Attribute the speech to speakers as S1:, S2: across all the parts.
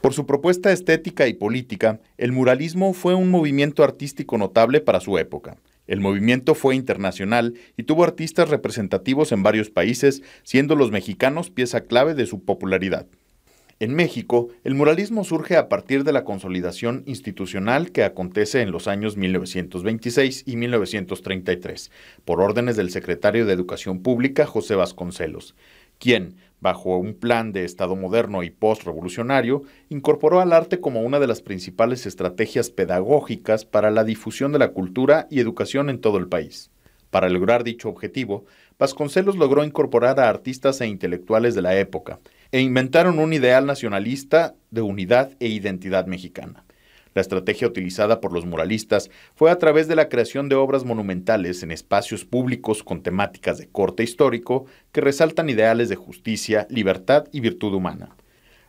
S1: Por su propuesta estética y política, el muralismo fue un movimiento artístico notable para su época. El movimiento fue internacional y tuvo artistas representativos en varios países, siendo los mexicanos pieza clave de su popularidad. En México, el muralismo surge a partir de la consolidación institucional que acontece en los años 1926 y 1933, por órdenes del secretario de Educación Pública José Vasconcelos quien, bajo un plan de Estado moderno y postrevolucionario, incorporó al arte como una de las principales estrategias pedagógicas para la difusión de la cultura y educación en todo el país. Para lograr dicho objetivo, Vasconcelos logró incorporar a artistas e intelectuales de la época, e inventaron un ideal nacionalista de unidad e identidad mexicana. La estrategia utilizada por los muralistas fue a través de la creación de obras monumentales en espacios públicos con temáticas de corte histórico que resaltan ideales de justicia, libertad y virtud humana.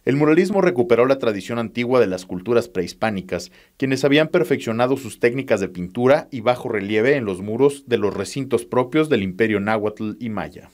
S1: El muralismo recuperó la tradición antigua de las culturas prehispánicas, quienes habían perfeccionado sus técnicas de pintura y bajo relieve en los muros de los recintos propios del imperio náhuatl y maya.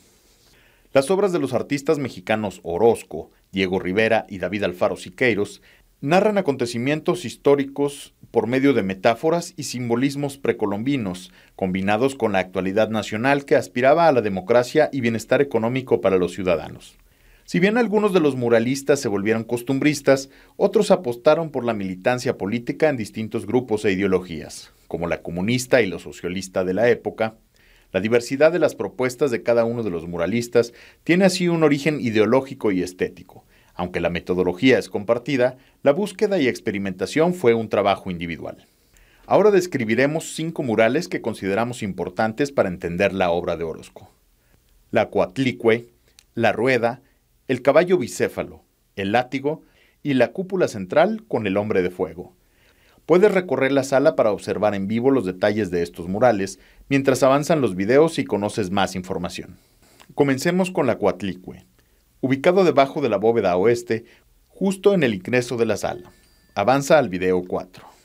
S1: Las obras de los artistas mexicanos Orozco, Diego Rivera y David Alfaro Siqueiros Narran acontecimientos históricos por medio de metáforas y simbolismos precolombinos, combinados con la actualidad nacional que aspiraba a la democracia y bienestar económico para los ciudadanos. Si bien algunos de los muralistas se volvieron costumbristas, otros apostaron por la militancia política en distintos grupos e ideologías, como la comunista y la socialista de la época. La diversidad de las propuestas de cada uno de los muralistas tiene así un origen ideológico y estético aunque la metodología es compartida, la búsqueda y experimentación fue un trabajo individual. Ahora describiremos cinco murales que consideramos importantes para entender la obra de Orozco. La Coatlicue, la Rueda, el caballo bicéfalo, el látigo y la cúpula central con el hombre de fuego. Puedes recorrer la sala para observar en vivo los detalles de estos murales mientras avanzan los videos y conoces más información. Comencemos con la Coatlicue ubicado debajo de la bóveda oeste, justo en el ingreso de la sala. Avanza al video 4.